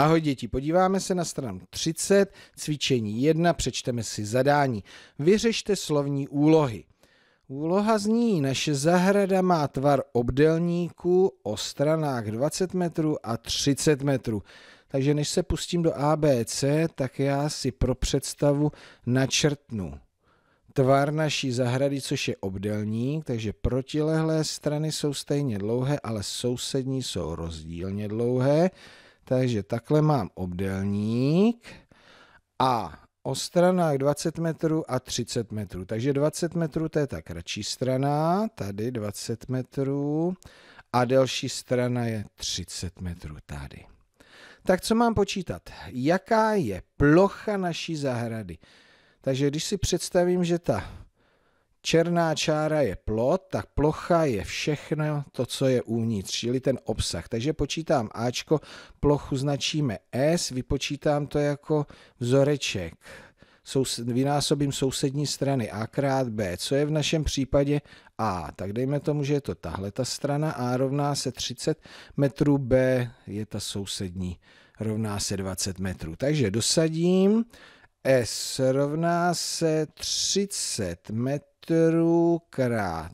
Ahoj děti, podíváme se na stranu 30, cvičení 1, přečteme si zadání. Vyřešte slovní úlohy. Úloha zní, naše zahrada má tvar obdelníku o stranách 20 metrů a 30 metrů. Takže než se pustím do ABC, tak já si pro představu načrtnu tvar naší zahrady, což je obdelník, takže protilehlé strany jsou stejně dlouhé, ale sousední jsou rozdílně dlouhé. Takže takhle mám obdélník a o stranách 20 metrů a 30 metrů. Takže 20 metrů to je ta kratší strana, tady 20 metrů a delší strana je 30 metrů tady. Tak co mám počítat? Jaká je plocha naší zahrady? Takže když si představím, že ta černá čára je plot, tak plocha je všechno to, co je uvnitř, čili ten obsah. Takže počítám Ačko, plochu značíme S, vypočítám to jako vzoreček. vynásobím sousední strany A krát B, co je v našem případě A. Tak dejme tomu, že je to tahle ta strana, A rovná se 30 metrů, B je ta sousední, rovná se 20 metrů. Takže dosadím, s rovná se 30 metrů krát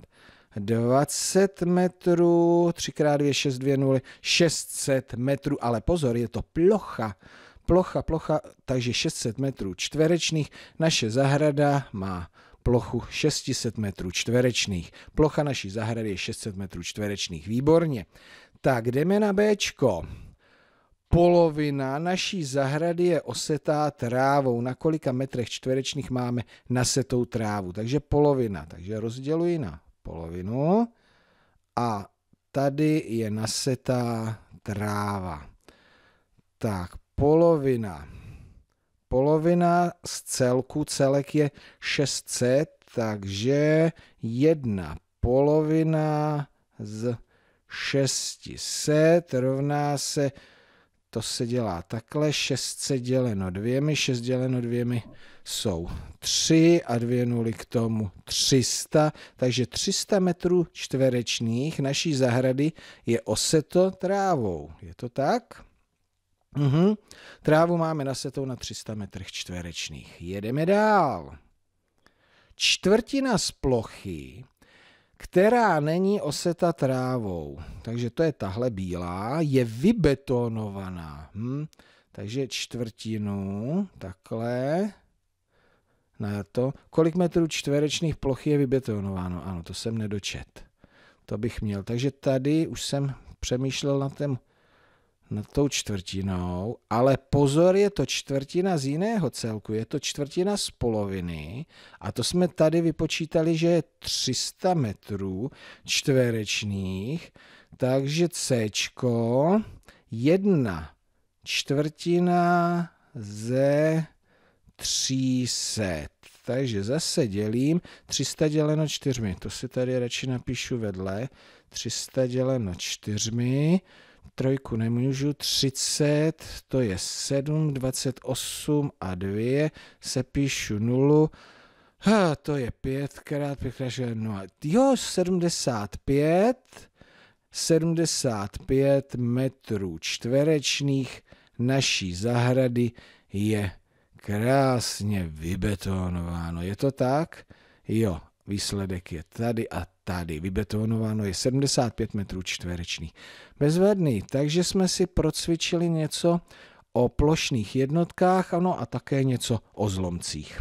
20 metrů, 3 x 2, 6, 2, 0, 600 metrů, ale pozor, je to plocha, plocha, plocha, takže 600 metrů čtverečných. Naše zahrada má plochu 600 metrů čtverečných. Plocha naší zahrady je 600 metrů čtverečných. Výborně. Tak jdeme na Bčko. Polovina naší zahrady je osetá trávou. Na kolika metrech čtverečních máme nasetou trávu? Takže polovina. Takže rozděluji na polovinu a tady je nasetá tráva. Tak, polovina. Polovina z celku, celek je 600, takže jedna polovina z 600 rovná se to se dělá takhle, 6 se děleno dvěmi, 6 děleno dvěmi jsou 3 a dvě nuly k tomu 300, takže 300 metrů čtverečných naší zahrady je oseto trávou. Je to tak? Uhum. Trávu máme nasetou na 300 metrech čtverečných. Jedeme dál. Čtvrtina z plochy která není oseta trávou. Takže to je tahle bílá, je vybetonovaná. Hm? Takže čtvrtinu, takhle, na to. Kolik metrů čtverečných ploch je vybetonováno? Ano, to jsem nedočet. To bych měl. Takže tady už jsem přemýšlel na tom nad tou čtvrtinou, ale pozor, je to čtvrtina z jiného celku, je to čtvrtina z poloviny a to jsme tady vypočítali, že je 300 metrů čtverečných, takže C jedna čtvrtina ze 300. Takže zase dělím 300 děleno 4, to si tady radši napíšu vedle, 300 děleno 4, trojku nemůžu, 30, to je 7, 28 a 2, se píšu 0, ha, to je 5 krát 5 krát 0, jo, 75, 75 metrů čtverečných naší zahrady je krásně vybetonováno. Je to tak? Jo, výsledek je tady a Tady vybetonováno je 75 metrů čtverečný. Bezvedný, takže jsme si procvičili něco o plošných jednotkách, ano, a také něco o zlomcích.